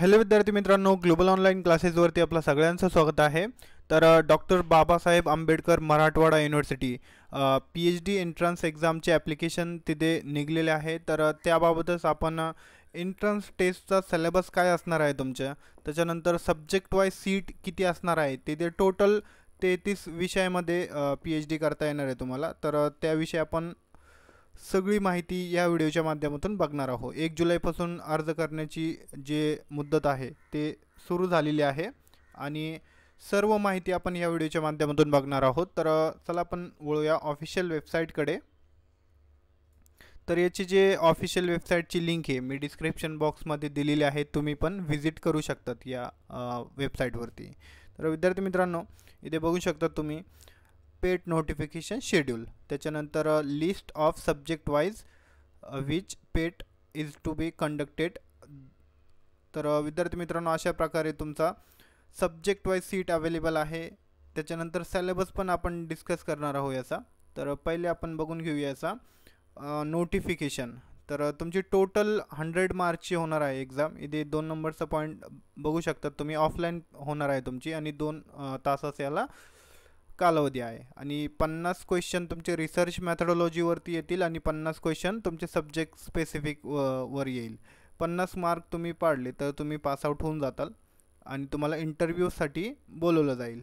hello विद्यार्थी मित्रांनो global online क्लासेसवरती आपलं सगळ्यांचं स्वागत आहे तर doctor Babasaheb Ambedkar Marathwada university P H D entrance एक्झामचे ॲप्लिकेशन तिथे निघलेले आहे तर त्याबाबतच आपण एंट्रन्स टेस्टचा सिलेबस काय असणार आहे तुमच्या त्याच्यानंतर सब्जेक्ट वाईज सीट किती असणार आहे तिथे टोटल तेहतीस विषयामध्ये पी एच डी करता येणार आहे तुम्हाला तर त्याविषयी आपण सगळी माहिती या व्हिडिओच्या माध्यमातून बघणार आहोत एक जुलैपासून अर्ज करण्याची जे मुद्दत आहे ते सुरू झालेली आहे आणि सर्व माहिती आपण या व्हिडिओच्या माध्यमातून बघणार आहोत तर चला आपण वळूया ऑफिशियल वेबसाईटकडे तर याची जे ऑफिशियल वेबसाईटची लिंक आहे मी डिस्क्रिप्शन बॉक्समध्ये दिलेली आहे तुम्ही पण व्हिजिट करू शकतात या वेबसाईटवरती तर विद्यार्थी मित्रांनो इथे बघू शकता तुम्ही पेड नोटिफिकेशन शेड्यूल त्याच्यानंतर list of subject wise which PET is to be conducted तर uh, विद्यार्थी मित्रांनो अशा प्रकारे तुमचा सब्जेक्ट वाईज सीट अवेलेबल है त्याच्यानंतर सैलेबस पण आपण डिस्कस करणार आहोत याचा तर uh, पहिले आपण बघून घेऊया नोटिफिकेशन uh, तर तुमची टोटल हंड्रेड मार्कची होना है एक्झाम इथे दोन नंबरच पॉइंट बगू शकता तुम्हें ऑफलाइन होना है तुम्हारी आणि दोन तासास कालावधी आहे आणि पन्नास क्वेश्चन तुमचे रिसर्च मॅथडॉलॉजीवरती येतील आणि पन्नास क्वेश्चन तुमचे सब्जेक्ट स्पेसिफिक व वर येईल पन्नास मार्क तुम्ही पाडले तर तुम्ही पास होऊन जाताल आणि तुम्हाला इंटरव्ह्यूसाठी बोलवलं जाईल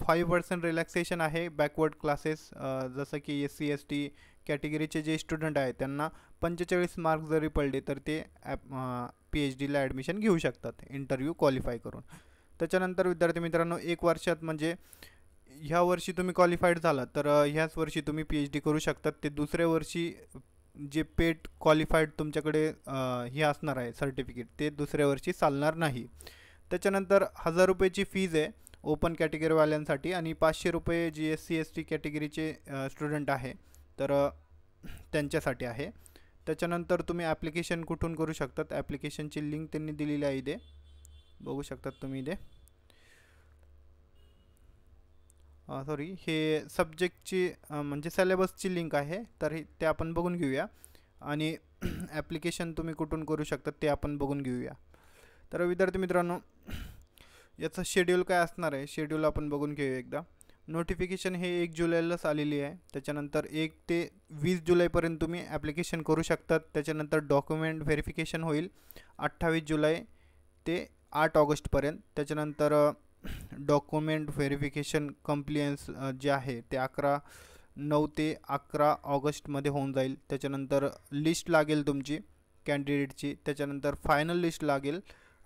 फाईव्ह पर्सेंट रिलॅक्सेशन आहे बॅकवर्ड क्लासेस जसं की एस सी एस टी कॅटेगरीचे जे स्टुडंट आहेत त्यांना पंचेचाळीस मार्क जरी पडले तर ते ॲप पी एच डीला ॲडमिशन घेऊ शकतात इंटरव्ह्यू क्वालिफाय करून त्याच्यानंतर विद्यार्थी मित्रांनो एक वर्षात म्हणजे ह्या वर्षी तुम्ही क्वालिफाईड झाला तर ह्याच वर्षी तुम्ही पी एच डी करू शकतात ते दुसऱ्या वर्षी जे पेट क्वालिफाईड तुमच्याकडे हे असणार आहे सर्टिफिकेट ते दुसऱ्या वर्षी चालणार नाही त्याच्यानंतर हजार रुपयेची फीज आहे ओपन कॅटेगरीवाल्यांसाठी आणि पाचशे रुपये जी एस सी एस टी कॅटेगरीचे स्टुडंट आहे तर त्यांच्यासाठी आहे त्याच्यानंतर तुम्ही ॲप्लिकेशन कुठून करू शकतात ॲप्लिकेशनची लिंक त्यांनी दिलेली आहे इथे बघू शकतात तुम्ही इथे सॉरी हे सब्जेक्टची म्हणजे सिलेबसची लिंक आहे तर ते आपण बघून घेऊया आणि ॲप्लिकेशन तुम्ही कुठून करू शकता ते आपण बघून घेऊया तर विद्यार्थी मित्रांनो याचं शेड्यूल काय असणार आहे शेड्यूल आपण बघून घेऊया एकदा नोटिफिकेशन हे एक जुलैलाच आलेली आहे त्याच्यानंतर एक ते वीस जुलैपर्यंत तुम्ही ॲप्लिकेशन करू शकतात त्याच्यानंतर डॉक्युमेंट व्हेरिफिकेशन होईल अठ्ठावीस जुलै ते आठ ऑगस्टपर्यंत त्याच्यानंतर डॉक्युमेंट व्हेरिफिकेशन कम्प्लियन्स जे आहे ते अकरा नऊ ते अकरा ऑगस्टमध्ये होऊन जाईल त्याच्यानंतर लिस्ट लागेल तुमची कॅन्डिडेटची त्याच्यानंतर फायनल लिस्ट लागेल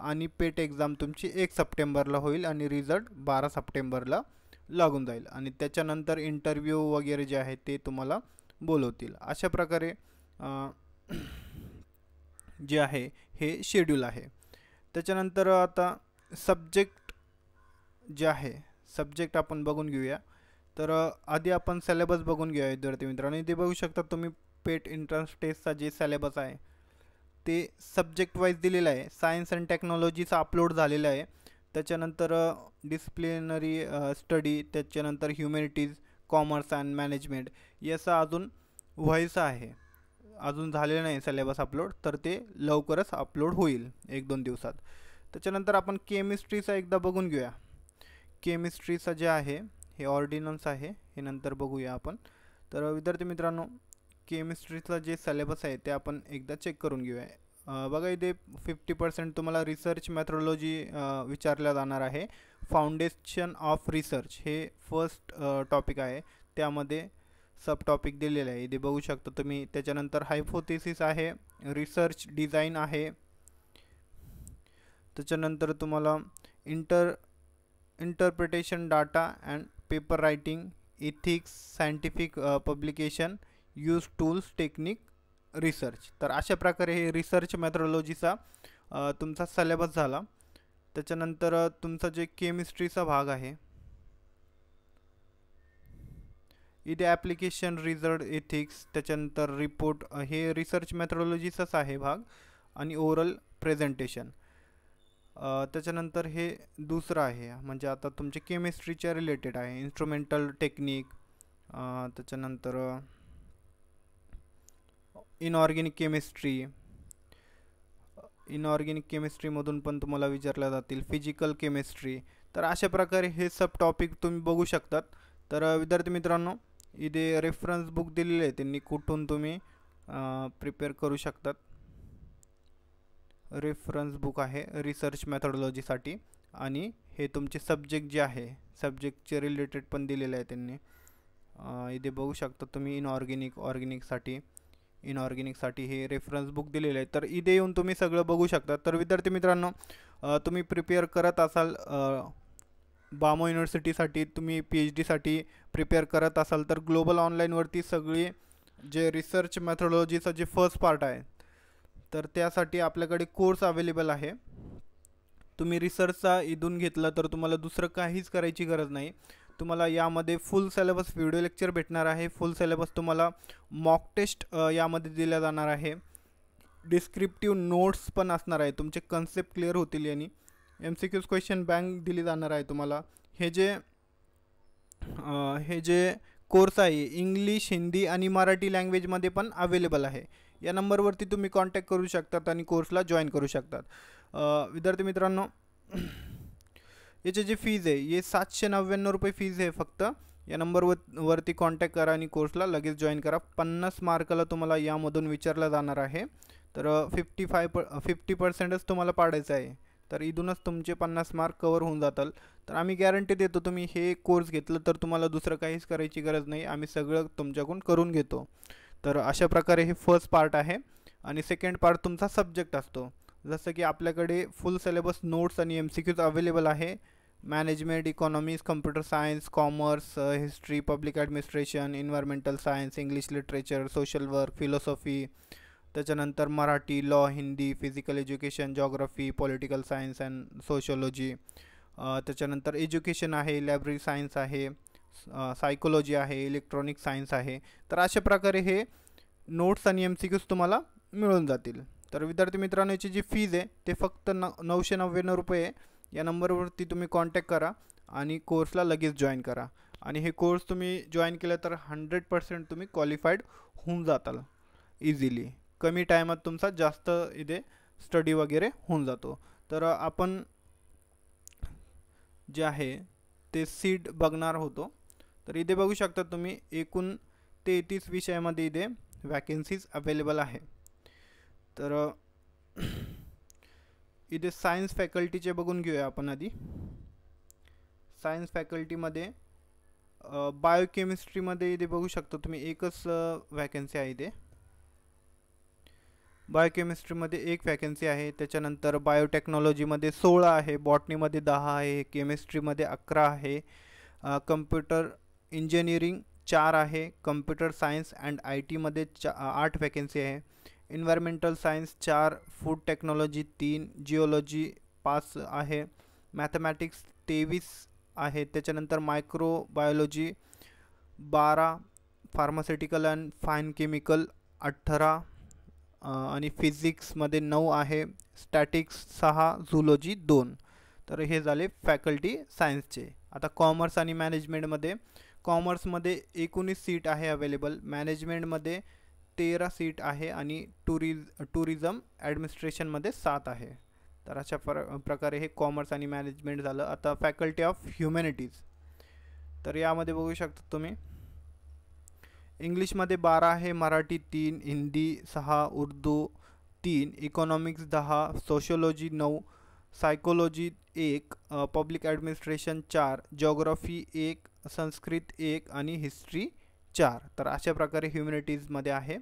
आणि पेट एक्झाम तुमची एक सप्टेंबरला होईल आणि रिझल्ट बारा सप्टेंबरला लागून जाईल आणि त्याच्यानंतर इंटरव्ह्यू वगैरे जे आहे ते तुम्हाला बोलवतील अशा प्रकारे जे आहे हे शेड्यूल आहे त्याच्यानंतर आता सब्जेक्ट जे आहे सब्जेक्ट आपण बघून घेऊया तर आधी आपण सिलेबस बघून घेऊया विद्यार्थी मित्रांनो इथे बघू शकता तुम्ही पेट एंट्रन्स टेस्टचा जे सिलेबस आहे ते सब्जेक्ट वाईज दिलेलं आहे सायन्स अँड टेक्नॉलॉजीचा अपलोड झालेला आहे त्याच्यानंतर डिसिप्लिनरी स्टडी त्याच्यानंतर ह्युमॅनिटीज कॉमर्स अँड मॅनेजमेंट याचा अजून व्हायचं आहे अजून झालेलं नाही सिलेबस अपलोड तर ते लवकरच अपलोड होईल एक दोन दिवसात त्याच्यानंतर आपण केमिस्ट्रीचा एकदा बघून घेऊया केमिस्ट्रीचं जे है ये ऑर्डिनन्स है हे नंतर बघूया आपण तर विद्यार्थी मित्रांनो केमिस्ट्रीचं जे सिलेबस है तो अपन एकदा चेक करूँ घे फिफ्टी पर्सेंट तुम्हारा रिसर्च विचार जा रहा है फाउंडेशन ऑफ रिसर्च हे फर्स्ट टॉपिक आहे त्यामध्ये सब टॉपिक दिलेले आहे इथे बघू शकता तुम्ही त्याच्यानंतर हायपोथेसिस रिसर्च डिजाइन है त्याच्यानंतर तुम्हारा inter interpretation data and paper writing, ethics, scientific publication uh, publication, use tools technique research तर अशा प्रकारे हे रिसर्च मॅथ्रॉलॉजीचा तुमचा सिलेबस झाला त्याच्यानंतर तुमचा जे केमिस्ट्रीचा भाग आहे इथे ॲप्लिकेशन रिझल्ट एथिक्स त्याच्यानंतर रिपोर्ट हे रिसर्च मॅथ्रॉलॉजीचाच आहे भाग आणि ओरल प्रेझेंटेशन त्याच्यानंतर हे दुसरं आहे म्हणजे आता तुमचे केमिस्ट्रीच्या रिलेटेड आहे इन्स्ट्रुमेंटल टेक्निक त्याच्यानंतर इनऑर्गेनिक केमिस्ट्री इनऑर्गॅनिक केमिस्ट्रीमधून पण तुम्हाला विचारल्या जातील फिजिकल केमिस्ट्री तर अशा प्रकारे हे सब टॉपिक तुम्ही बघू शकतात तर विद्यार्थी मित्रांनो इथे रेफरन्स बुक दिलेले आहे त्यांनी कुठून तुम्ही प्रिपेअर करू शकतात रेफरन्स बुक आहे रिसर्च मॅथडॉलॉजीसाठी आणि हे तुमचे सब्जेक्ट जे आहे सब्जेक्टचे रिलेटेड पण दिलेले आहे त्यांनी इथे बघू शकता तुम्ही इनऑर्गेनिक ऑर्गेनिकसाठी इनऑर्गेनिकसाठी हे रेफरन्स बुक दिलेलं आहे तर इथे येऊन तुम्ही सगळं बघू शकता तर विद्यार्थी मित्रांनो तुम्ही प्रिपेअर करत असाल बामो युनिव्हर्सिटीसाठी तुम्ही पी एच डीसाठी प्रिपेअर करत असाल तर ग्लोबल ऑनलाईनवरती सगळी जे रिसर्च मॅथडॉलॉजीचा जे फर्स्ट पार्ट आहे तर त्यासाठी आपल्याकडे कोर्स अवेलेबल आहे तुम्ही रिसर्चचा इथून घेतला तर तुम्हाला दुसरं काहीच करायची गरज नाही तुम्हाला यामध्ये फुल सिलेबस व्हिडिओ लेक्चर भेटणार आहे फुल सिलेबस तुम्हाला मॉक टेस्ट यामध्ये दिल्या जाणार आहे डिस्क्रिप्टिव्ह नोट्स पण असणार आहे तुमचे कन्सेप्ट क्लिअर होतील यांनी M C Qs question bank दिली जाणार आहे तुम्हाला हे जे हे जे कोर्स आहे इंग्लिश हिंदी आणि मराठी लँग्वेजमध्ये पण अवेलेबल आहे या नंबरवरती तुम्ही कॉन्टॅक्ट करू शकतात आणि कोर्सला जॉईन करू शकतात विद्यार्थी मित्रांनो याची जी फीज आहे हे सातशे नव्याण्णव रुपये फीज आहे फक्त या नंबरवर वरती कॉन्टॅक्ट करा आणि कोर्सला लगेच जॉईन करा पन्नास मार्कला तुम्हाला यामधून विचारला जाणार आहे तर फिफ्टी फाय प फिफ्टी पर्सेंटच तुम्हाला पाडायचं आहे तर इथूनच तुमचे पन्नास मार्क कवर होऊन जातात तर आम्ही गॅरंटी देतो तुम्ही हे कोर्स घेतलं तर तुम्हाला दुसरं काहीच करायची गरज नाही आम्ही सगळं तुमच्याकडून करून घेतो तर अशा प्रकारे हे फर्स्ट पार्ट आहे आणि सेकंड पार्ट तुमचा सब्जेक्ट असतो जसं की आपल्याकडे फुल सिलेबस नोट्स आणि एम सी क्यूज अवेलेबल आहे management economies computer science commerce history public administration environmental science English literature social work philosophy त्याच्यानंतर Marathi law Hindi physical education geography political science and sociology त्याच्यानंतर education आहे library science आहे psychology आहे electronic science आहे तर अशा प्रकारे हे नोट्स आणि एम सी क्यूज तुम्हाला मिळून जातील तर विद्यार्थी मित्रांनो याची जी फीज आहे ते फक्त न नऊशे नव्याण्णव रुपये या नंबरवरती तुम्ही कॉन्टॅक्ट करा आणि कोर्सला लगेच जॉईन करा आणि हे कोर्स तुम्ही जॉईन केलं तर हंड्रेड पर्सेंट तुम्ही क्वालिफाईड होऊन जाताल इझिली कमी टायमात तुमचा जास्त इथे स्टडी वगैरे होऊन जातो तर आपण जे आहे ते सीट बघणार होतो तर इथे बघू शकता तुम्ही एकूण तेहतीस विषयामध्ये इथे वॅकेन्सीज अवेलेबल आहे तर इथे सायन्स फॅकल्टीचे बघून घेऊया आपण आधी सायन्स फॅकल्टीमध्ये बायोकेमिस्ट्रीमध्ये इथे बघू शकता तुम्ही एकच वॅकेन्सी आहे इथे बायोकेमिस्ट्रीमध्ये एक वॅकेन्सी आहे त्याच्यानंतर बायोटेक्नॉलॉजीमध्ये सोळा आहे बॉटनीमध्ये दहा आहे केमिस्ट्रीमध्ये अकरा आहे कम्प्युटर इंजिनिअरिंग चार आहे कम्प्युटर सायन्स अँड आय टीमध्ये चा आठ वॅकेन्सी आहे इन्व्हायरमेंटल सायन्स चार फूड टेक्नॉलॉजी तीन जिओलॉजी पाच आहे मॅथमॅटिक्स तेवीस आहे त्याच्यानंतर मायक्रोबायोलॉजी बारा फार्मास्युटिकल अँड फाईन केमिकल अठरा आणि फिजिक्समध्ये नऊ आहे स्टॅटिक्स सहा झुलॉजी दोन तर हे झाले फॅकल्टी सायन्सचे आता कॉमर्स आणि मॅनेजमेंटमध्ये कॉमर्समध्ये एकोणीस सीट आहे अवेलेबल मॅनेजमेंटमध्ये तेरा सीट आहे आणि टुरिज टुरिझम ॲडमिनिस्ट्रेशनमध्ये सात आहे तर अशा प्र प्रकारे हे कॉमर्स आणि मॅनेजमेंट झालं आता फॅकल्टी ऑफ ह्युमॅनिटीज तर यामध्ये बघू शकता तुम्ही इंग्लिशमध्ये बारा आहे मराठी तीन हिंदी सहा उर्दू तीन इकॉनॉमिक्स दहा सोशोलॉजी नऊ सायकोलॉजी एक पब्लिक ॲडमिनिस्ट्रेशन चार जॉग्रॉफी एक संस्कृत एक आणि हिस्ट्री चार तर अशा प्रकारे ह्युमॅनिटीजमध्ये आहे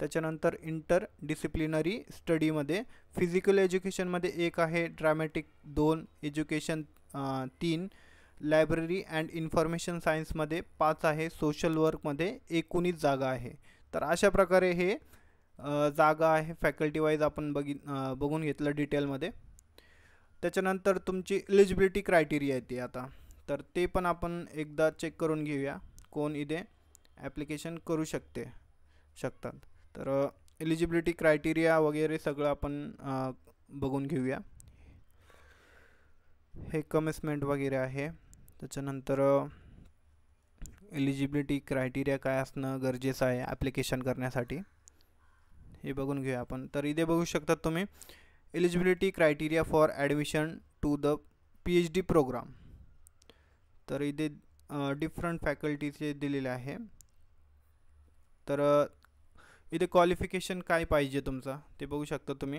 त्याच्यानंतर इंटर डिसिप्लिनरी स्टडीमध्ये फिजिकल एज्युकेशनमध्ये एक आहे ड्रामॅटिक दोन एज्युकेशन तीन लायब्ररी अँड इन्फॉर्मेशन सायन्समध्ये पाच आहे सोशल वर्कमध्ये एकोणीस जागा आहे तर अशा प्रकारे हे जागा आहे फॅकल्टी वाईज आपण बघि बघून घेतलं डिटेलमध्ये त्याच्यानंतर तुमची एलिजिबिलिटी क्रायटेरिया येते आता तर ते पण आपण एकदा चेक करून घेऊया कोण इथे ॲप्लिकेशन करू शकते शकतात तर एलिजिबिलिटी क्रायटेरिया वगैरे सगळं आपण बघून घेऊया हे कमिसमेंट वगैरे आहे त्याच्यानंतर एलिजिबिलिटी क्रायटेरिया काय असणं गरजेचं आहे ॲप्लिकेशन करण्यासाठी हे बघून घेऊया आपण तर इथे बघू शकतात तुम्ही eligibility criteria for admission to the P H D program तर इथे डिफरंट फॅकल्टीचे दिलेले आहे तर इथे क्वालिफिकेशन काय पाहिजे तुमचा ते बघू शकता तुम्ही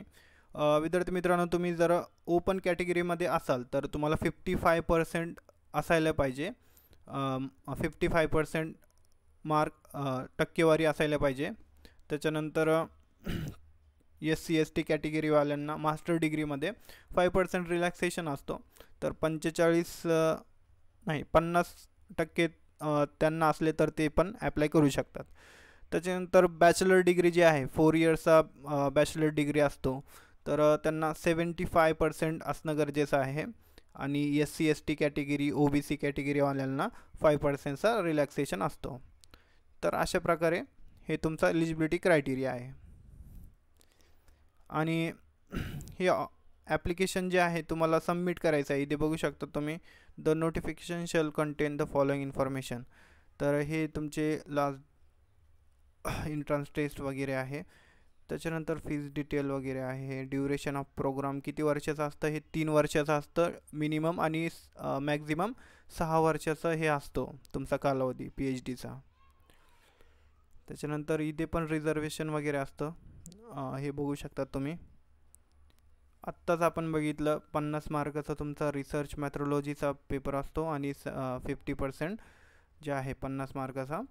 विद्यार्थी मित्रांनो तुम्ही जर ओपन कॅटेगरीमध्ये असाल तर तुम्हाला फिफ्टी फाय पर्सेंट असायला पाहिजे फिफ्टी फाय पर्सेंट मार्क टक्केवारी असायला पाहिजे त्याच्यानंतर एस सी एस टी कॅटेगरीवाल्यांना मास्टर डिग्रीमध्ये फाय पर्सेंट रिलॅक्सेशन असतो तर पंचेचाळीस नाही पन्नास टक्के त्यांना असले तर ते पण ॲप्लाय करू शकतात त्याच्यानंतर बॅचलर डिग्री जी आहे फोर इयर्सचा बॅचलर डिग्री असतो तर त्यांना सेवन्टी फाय पर्सेंट असणं गरजेचं आहे आणि S C S T category O B C कॅटेगरीवाल्यांना फाय पर्सेंटचा रिलॅक्सेशन असतो तर अशा प्रकारे हे तुमचा एलिजिबिलिटी क्रायटेरिया आहे आणि हे ॲप्लिकेशन जे आहे तुम्हाला सबमिट करायचं आहे इथे बघू शकता तुम्ही the notification shall contain the following information तर हे तुमचे लास्ट एंट्रन्स टेस्ट वगैरे आहे त्याच्यानंतर फीज डिटेल वगैरे आहे ड्युरेशन ऑफ प्रोग्राम किती वर्षाचं असतं हे तीन वर्षाचं असतं मिनिमम आणि मॅक्झिमम सहा वर्षाचं हे असतो तुमचा कालावधी पी एच डीचा त्याच्यानंतर इथे पण रिझर्वेशन वगैरे असतं हे बघू शकता तुम्ही आत्ताच आपण बघितलं पन्नास मार्काचा तुमचा रिसर्च मॅथ्रोलॉजीचा पेपर असतो आणि स फिफ्टी पर्सेंट जे आहे पन्नास मार्काचा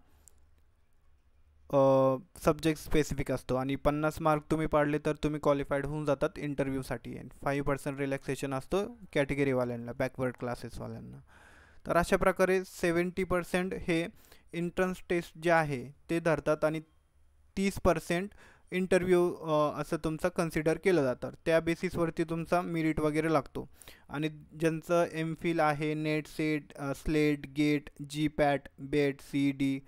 सब्जेक्ट स्पेसिफिक असतो आणि पन्नास मार्क तुम्ही पाडले तर तुम्ही क्वालिफाईड होऊन जातात इंटरव्ह्यूसाठी फाईव्ह पर्सेंट रिलॅक्सेशन असतो कॅटेगरीवाल्यांना बॅकवर्ड क्लासेसवाल्यांना तर अशा प्रकारे सेवन्टी पर्सेंट हे इंट्रन्स टेस्ट जे आहे ते धरतात आणि तीस पर्सेंट इंटरव्ह्यू असं तुमचा कन्सिडर केलं जातं त्या बेसिसवरती तुमचा मिरिट वगैरे लागतो आणि ज्यांचं एम फिल आहे NET SET SLET GATE GPAT BET C D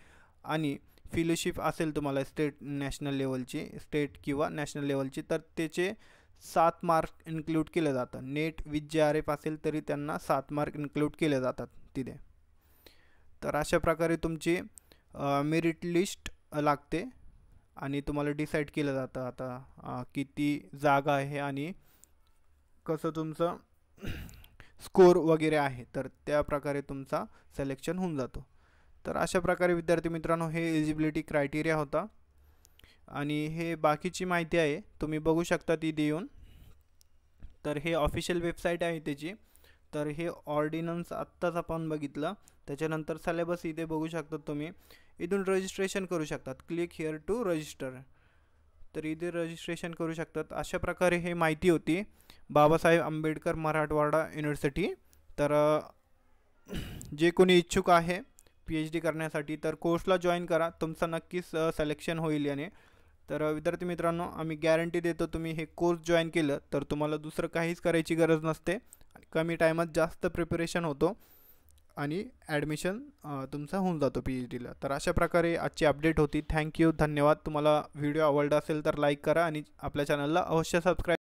आणि फिलोशिप असेल तुम्हाला स्टेट नॅशनल लेवलची स्टेट किंवा नॅशनल लेवलची तर त्याचे सात मार्क इन्क्लूड केले जातात NET with J R F असेल तरी त्यांना सात मार्क इन्क्लूड केले जातात तिथे तर अशा प्रकारे तुमची मेरिट लिस्ट लागते आणि तुम्हाला डिसाईड केलं जातं आता किती जागा आहे आणि कसं तुमचं स्कोर वगैरे आहे तर त्या प्रकारे तुमचा सिलेक्शन होऊन जातो तर अशा प्रकारे विद्यार्थी मित्रांनो हे एलिजिबिलिटी क्रायटेरिया होता आणि हे बाकीची माहिती आहे तुम्ही बघू शकता ती देऊन तर हे ऑफिशियल वेबसाईट आहे त्याची तर हे ऑर्डिनन्स आत्ताच आपण बघितलं त्याच्यानंतर सिलेबस इथे बघू शकता तुम्ही इथून रजिस्ट्रेशन करू शकतात क्लिक हिअर टू रजिस्टर तर इथे रजिस्ट्रेशन करू शकतात अशा प्रकारे हे माहिती होती बाबासाहेब आंबेडकर मराठवाडा युनिव्हर्सिटी तर जे कोणी इच्छुक आहे पी एच डी करण्यासाठी तर कोर्सला जॉईन करा तुमचं नक्कीच सिलेक्शन होईल याने तर विद्यार्थी मित्रांनो आम्ही गॅरंटी देतो तुम्ही हे कोर्स जॉईन केलं तर तुम्हाला दुसरं काहीच करायची गरज नसते कमी टायमात जास्त प्रिपरेशन होतो आणि ॲडमिशन तुमचा होऊन जातो पी एच डीला तर अशा प्रकारे आजची अपडेट होती थँक्यू धन्यवाद तुम्हाला व्हिडिओ आवडला असेल तर लाईक करा आणि आपल्या चॅनलला अवश्य सबस्क्राईब